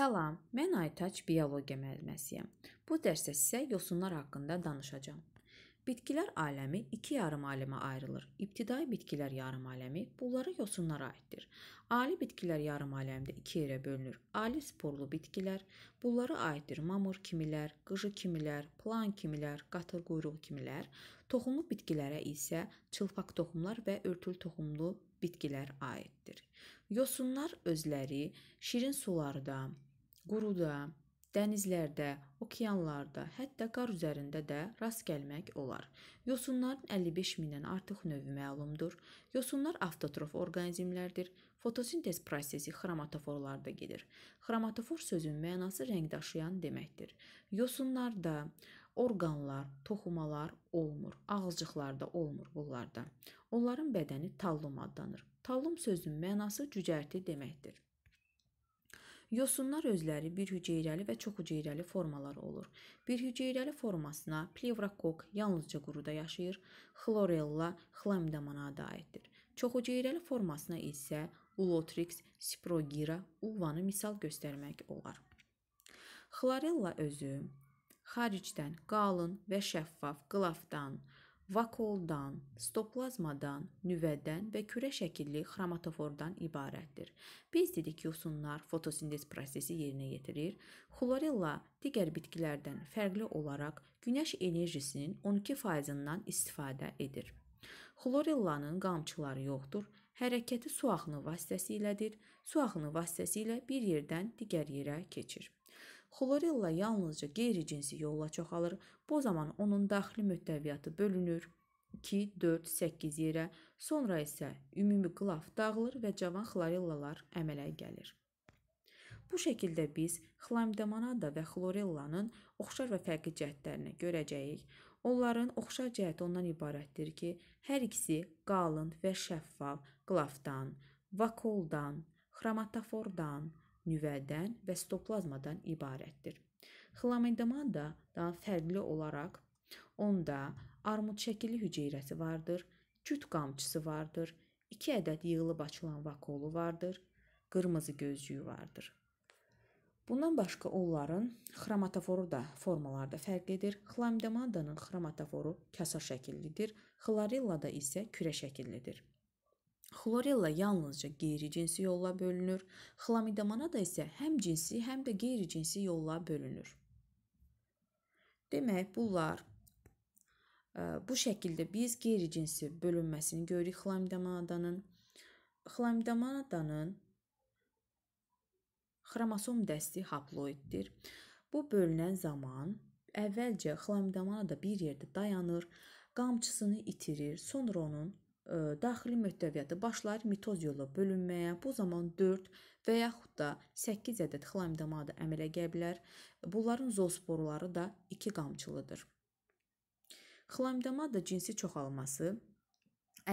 Salam, mən Aytaç biologiya müəlliməsiyəm. Bu dərsdə sizə yosunlar haqqında danışacağam. Bitkilər aləmi 2 yarım aləmə ayrılır. İbtidai bitkilər yarım aləmi, bunlara yosunlara aiddir. Ali bitkilər yarım aləmində 2 yerə bölünür. Ali sporlu bitkilər, bunlara aiddir mamır kimilər, qıjı kimilər, plan kimilər, qatır quyruğu kimilər. Toxumlu bitkilərə isə çılpaq toxumlar və örtülü toxumlu bitkilər aiddir. Yosunlar özləri şirin sularda, quruda, dənizlərdə, okeanlarda, hətta qar üzərində də rast gəlmək olar. Yosunların 55 mindən artıq növü məlumdur. Yosunlar avtotrof orqanizmlərdir. Fotosintez prosesi xromatoforlarda gedir. Xromatofor sözün mənası rəng daşıyan deməkdir. Yosunlarda orqanlar, toxumalar olmur, ağızcıqlarda olmur bunlarda. Onların bədəni tallum adlanır. Tallum sözünün mənası cücərti deməkdir. Yosunlar özləri bir hüceyrəli və çox hüceyrəli formalar olur. Bir hüceyrəli formasına plevrakok yalnızca quruda yaşayır, xlorella xlamdomonada aiddir. Çox hüceyrəli formasına isə ulotrix, sprogira, uvanı misal göstərmək olar. Xlorella özü xaricdən qalın və şəffaf qılafdan, vakoldan, stoplazmadan, nüvədən və kürə şəkilli xromatofordan ibarətdir. Biz dedik ki, yosunlar fotosintez prosesi yerinə yetirir. Xlorella digər bitkilərdən fərqli olaraq günəş enerjisinin 12%-dən istifadə edir. Xlorellanın qamçıları yoxdur. Hərəkəti su axını vasitəsilədir. Su axını vasitəsilə bir yerdən digər yerə keçir. Xlorella yalnızca qeyri-cinsi yolla çoxalır. Bu zaman onun daxili mühtəviyyatı bölünür 2, 4, 8 yerə. Sonra isə ümumi qlaf dağılır və cavan xlorellalar əmələ gəlir. Bu şəkildə biz xlamidəmanada və xlorellanın oxşar və fərqli cəhətlərini görəcəyik. Onların oxşar cəhəti ondan ibarətdir ki, hər ikisi qalın və şəffaf qlafdan, vakoldan, xromatofordan, nüvədən və sitoplazmadan ibarətdir. Xlamidomadadan fərqli olaraq onda armud şəkilli hüceyrəsi vardır, küt qamçısı vardır, 2 ədəd yığılıb açılan vakolu vardır, qırmızı gözcüyü vardır. Bundan başqa onların xromatoforu da formalarda fərq edir. Xlamdomadanın xromatoforu kasa şəkillidir, xlorellada isə kürə şəkillidir. Xlorella yalnızca qeyri-cinsi yolla bölünür, xlamidomana da isə həm cinsi, həm də qeyri-cinsi yolla bölünür. Demək, bunlar e, bu şəkildə biz qeyri-cinsi bölünməsini görürük xlamidomanadanın. Xlamidomanadanın xromosom dəsti haploiddir. Bu bölünən zaman əvvəlcə xlamidomanada bir yerdə dayanır, qamçısını itirir, sonra onun daxili möhtəviyyatı başlayır mitoz yolla bölünməyə. Bu zaman 4 və yaxud da 8 ədəd xlamida madə əmələ gələ bilər. Bunların zoosporları da 2 qamçılıdır. Xlamida madə cinsi çoxalması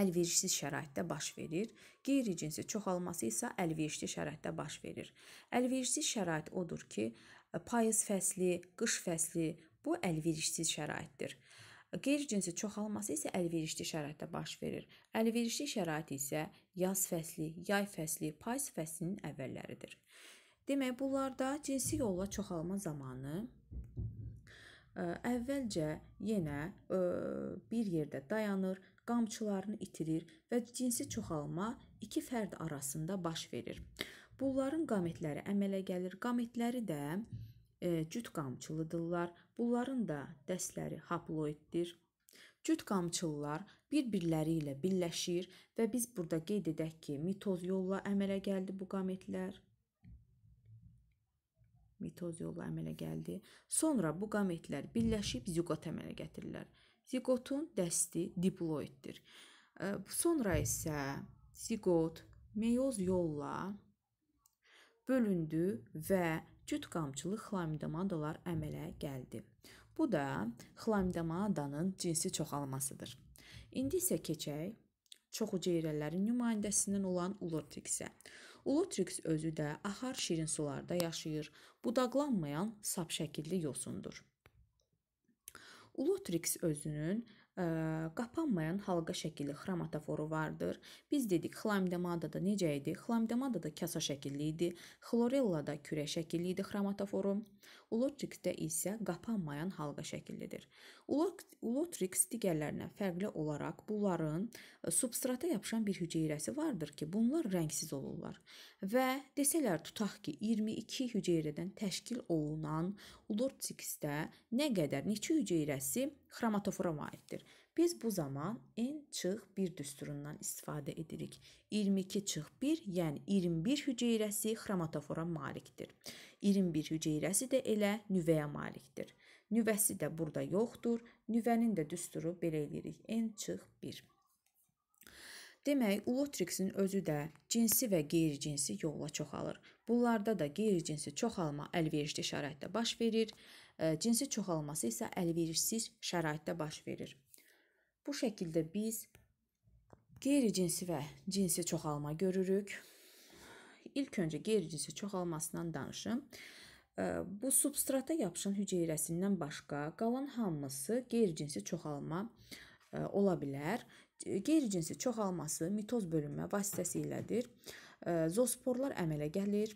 əlverişsiz şəraitdə baş verir. Qeyri-cinsi çoxalması isə əlverişli şəraitdə baş verir. Əlverişsiz şərait odur ki, payız fəsli, qış fəsli bu əlverişsiz şəraitdir. Qeyri-cinsi çoxalması isə əlverişli şəraitdə baş verir. Əlverişli şərait isə yaz fəsli, yay fəsli, payız fəslinin əvvəlləridir. Demək, bunlarda cinsi yolla çoxalma zamanı ə, e, əvvəlcə yenə ə, e, bir yerdə dayanır, qamçılarını itirir və cinsi çoxalma iki fərd arasında baş verir. Bunların qamətləri əmələ gəlir. Qamətləri də E, cüt qamçılıdırlar. Bunların da dəstləri haploiddir. Cüt qamçılılar bir-birləri ilə birləşir və biz burada qeyd edək ki, mitoz yolla əmələ gəldi bu qametlər. Mitoz yolla əmələ gəldi. Sonra bu qametlər birləşib zigot əmələ gətirirlər. Zigotun dəsti diploiddir. E, sonra isə zigot meyoz yolla bölündü və cüt qamçılı xlamidamadolar əmələ gəldi. Bu da xlamidamadanın cinsi çoxalmasıdır. İndi isə keçək çoxuceyrələrin nümayəndəsindən olan Ulotriksə. Ulotriks özü də ahar şirin sularda yaşayır. Budaqlanmayan sap şəkilli yosundur. Ulotriks özünün qapanmayan halqa şəkilli xramatoforu vardır. Biz dedik, xlamdemadada necə idi? Xlamdemadada kasa şəkilli idi. Xlorellada kürə şəkilli idi xramatoforu. Ulotrixdə isə qapanmayan halqa şəkillidir. Ulotrix digərlərindən fərqli olaraq bunların substrata yapışan bir hüceyrəsi vardır ki, bunlar rəngsiz olurlar. Və desələr tutaq ki, 22 hüceyrədən təşkil olunan Ulotrixdə nə qədər neçə hüceyrəsi xromatofora malikdir. Biz bu zaman n çıx 1 düsturundan istifadə edirik. 22 çıx 1, yəni 21 hüceyrəsi xromatofora malikdir. 21 hüceyrəsi də elə nüvəyə malikdir. Nüvəsi də burada yoxdur. Nüvənin də düsturu belə edirik. n çıx 1. Demək, ulotriksin özü də cinsi və qeyri-cinsi yolla çoxalır. Bunlarda da qeyri-cinsi çoxalma əlverişli şəraitdə baş verir, e, cinsi çoxalması isə əlverişsiz şəraitdə baş verir. Bu şəkildə biz qeyri-cinsi və cinsi çoxalma görürük. İlk öncə qeyri-cinsi çoxalmasından danışım. E, bu substrata yapışan hüceyrəsindən başqa qalan hamısı qeyri-cinsi çoxalma e, ola bilər. Qeyri-cinsi çoxalması mitoz bölünmə vasitəsilədir. Zoosporlar əmələ gəlir.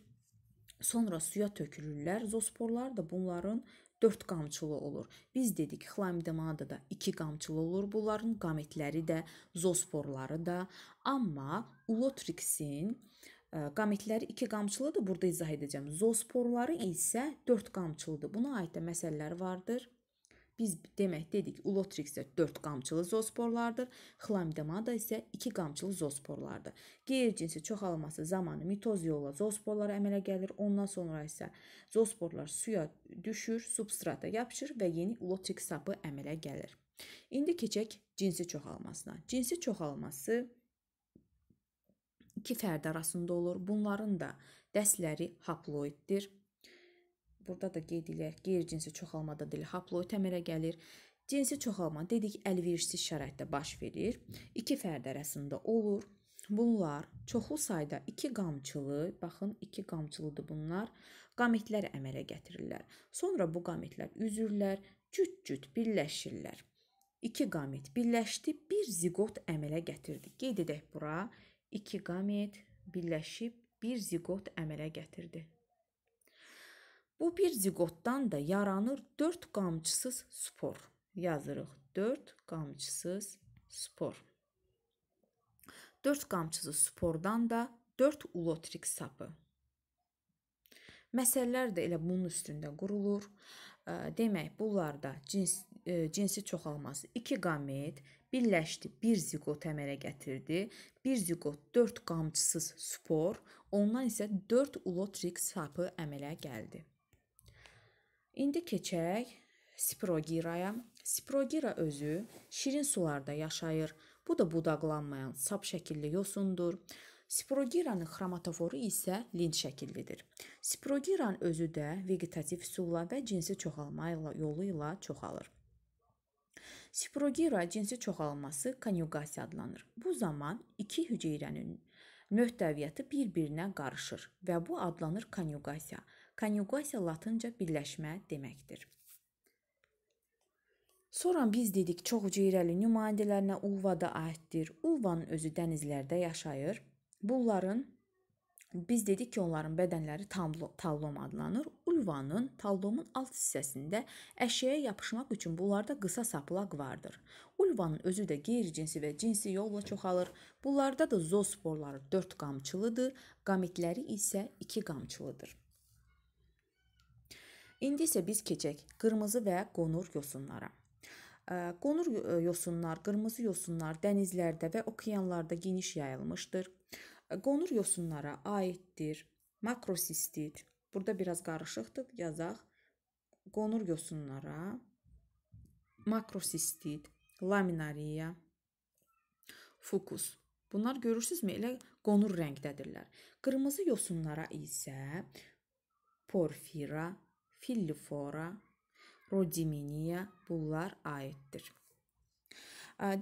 Sonra suya tökülürlər. Zoosporlar da bunların 4 qamçılı olur. Biz dedik xlamidemada da 2 qamçılı olur. Bunların qametləri də, zoosporları da. Amma ulotriksin qametləri 2 qamçılıdır. Burada izah edəcəm. Zoosporları isə 4 qamçılıdır. Buna aid də məsələlər vardır. Biz demək dedik, Ulotrix isə 4 qamçılı zoosporlardır, Chlamydomata isə 2 qamçılı zoosporlardır. Qeyri-cinsi çoxalması zamanı mitoz yolla zoosporlar əmələ gəlir, ondan sonra isə zoosporlar suya düşür, substrata yapışır və yeni Ulotrix sapı əmələ gəlir. İndi keçək cinsi çoxalmasına. Cinsi çoxalması iki fərd arasında olur. Bunların da dəstləri haploiddir. Burada da qeyd eləyək, qeyri-cinsi çoxalmada dili haploid əmələ gəlir. Cinsi çoxalma dedik əlverişsiz şəraitdə baş verir. İki fərd arasında olur. Bunlar çoxlu sayda iki qamçılı, baxın iki qamçılıdır bunlar, qametlər əmələ gətirirlər. Sonra bu qametlər üzürlər, cüt-cüt birləşirlər. İki qamet birləşdi, bir zigot əmələ gətirdi. Qeyd edək bura, iki qamet birləşib bir zigot əmələ gətirdi. Bu bir ziqotdan da yaranır 4 qamçısız spor. Yazırıq 4 qamçısız spor. 4 qamçısız spordan da 4 ulotrik sapı. Məsələlər də elə bunun üstündə qurulur. Demək, bunlarda cins cinsi çoxalması 2 qamet birləşdi, bir ziqot əmələ gətirdi. Bir ziqot 4 qamçısız spor, ondan isə 4 ulotrik sapı əmələ gəldi. İndi keçək Sprogiraya. Sprogira özü şirin sularda yaşayır. Bu da budaqlanmayan sap şəkilli yosundur. Sprogiranın xromatoforu isə lint şəkillidir. Sprogiran özü də vegetativ üsulla və cinsi çoxalma yolu ilə çoxalır. Sprogira cinsi çoxalması konyugasiya adlanır. Bu zaman iki hüceyrənin möhtəviyyəti bir-birinə qarışır və bu adlanır konyugasiya. Konyugasiya latınca birləşmə deməkdir. Sonra biz dedik çoxciyirəli nümayəndələrinə Ulvada aiddir. Ulvanın özü dənizlərdə yaşayır. Bunların biz dedik ki, onların bədənləri tablo, tablom adlanır. Ulvanın tablomun alt hissəsində əşyaya yapışmaq üçün bunlarda qısa saplaq vardır. Ulvanın özü də qeyri-cinsi və cinsi yolla çoxalır. Bunlarda da zoosporları 4 qamçılıdır, qamitləri isə 2 qamçılıdır. İndi isə biz keçək qırmızı və qonur yosunlara. Qonur yosunlar, qırmızı yosunlar dənizlərdə və okeanlarda geniş yayılmışdır. Qonur yosunlara aiddir makrosistit. Burada biraz qarışıqdır, yazaq. Qonur yosunlara makrosistit, laminariya, fukus. Bunlar görürsüzmü, elə qonur rəngdədirlər. Qırmızı yosunlara isə porfira, fillifora, rodiminiya bunlar aiddir.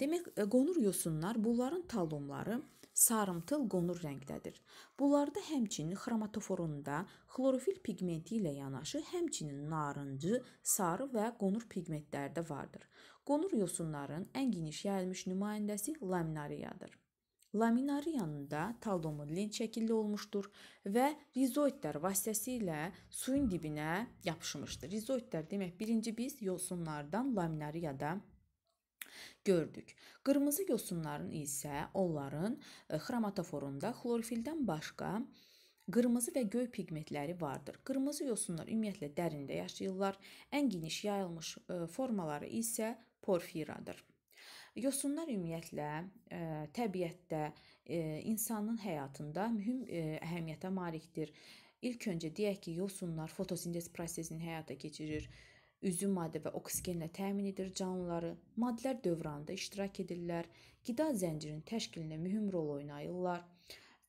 Demək, qonur yosunlar, bunların talumları sarımtıl qonur rəngdədir. Bunlarda həmçinin xromatoforunda xlorofil pigmenti ilə yanaşı, həmçinin narıncı, sarı və qonur pigmentləri də vardır. Qonur yosunların ən geniş yayılmış nümayəndəsi laminariyadır. Laminarı yanında talomodlin şəkilli olmuşdur və rizoidlər vasitəsilə suyun dibinə yapışmışdır. Rizoidlər demək birinci biz yosunlardan laminarı ya da gördük. Qırmızı yosunların isə onların e, xromatoforunda xlorofildən başqa Qırmızı və göy pigmentləri vardır. Qırmızı yosunlar ümumiyyətlə dərində yaşayırlar. Ən geniş yayılmış e, formaları isə porfiradır. Yosunlar ümumiyyətlə e, təbiətdə, e, insanın həyatında mühüm e, əhəmiyyətə malikdir. İlk öncə deyək ki, yosunlar fotosintez prosesini həyata keçirir üzüm maddə və oksigenlə təmin edir canlıları, maddələr dövranında iştirak edirlər, qida zəncirinin təşkilində mühüm rol oynayırlar.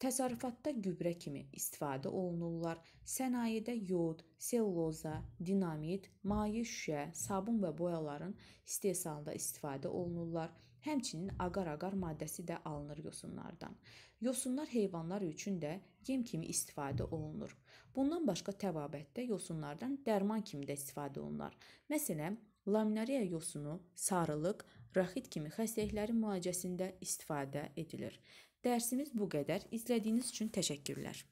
Təsərrüfatda gübrə kimi istifadə olunurlar. Sənayedə yod, selloza, dinamit, maye şüşə, sabun və boyaların istehsalında istifadə olunurlar. Həmçinin agar-agar maddəsi də alınır yosunlardan. Yosunlar heyvanlar üçün də yem kimi istifadə olunur. Bundan başqa təbabətdə yosunlardan dərman kimi də istifadə olunur. Məsələn, laminariya yosunu sarılıq, raxit kimi xəstəliklərin müalicəsində istifadə edilir. Dərsimiz bu qədər. İzlədiyiniz üçün təşəkkürlər.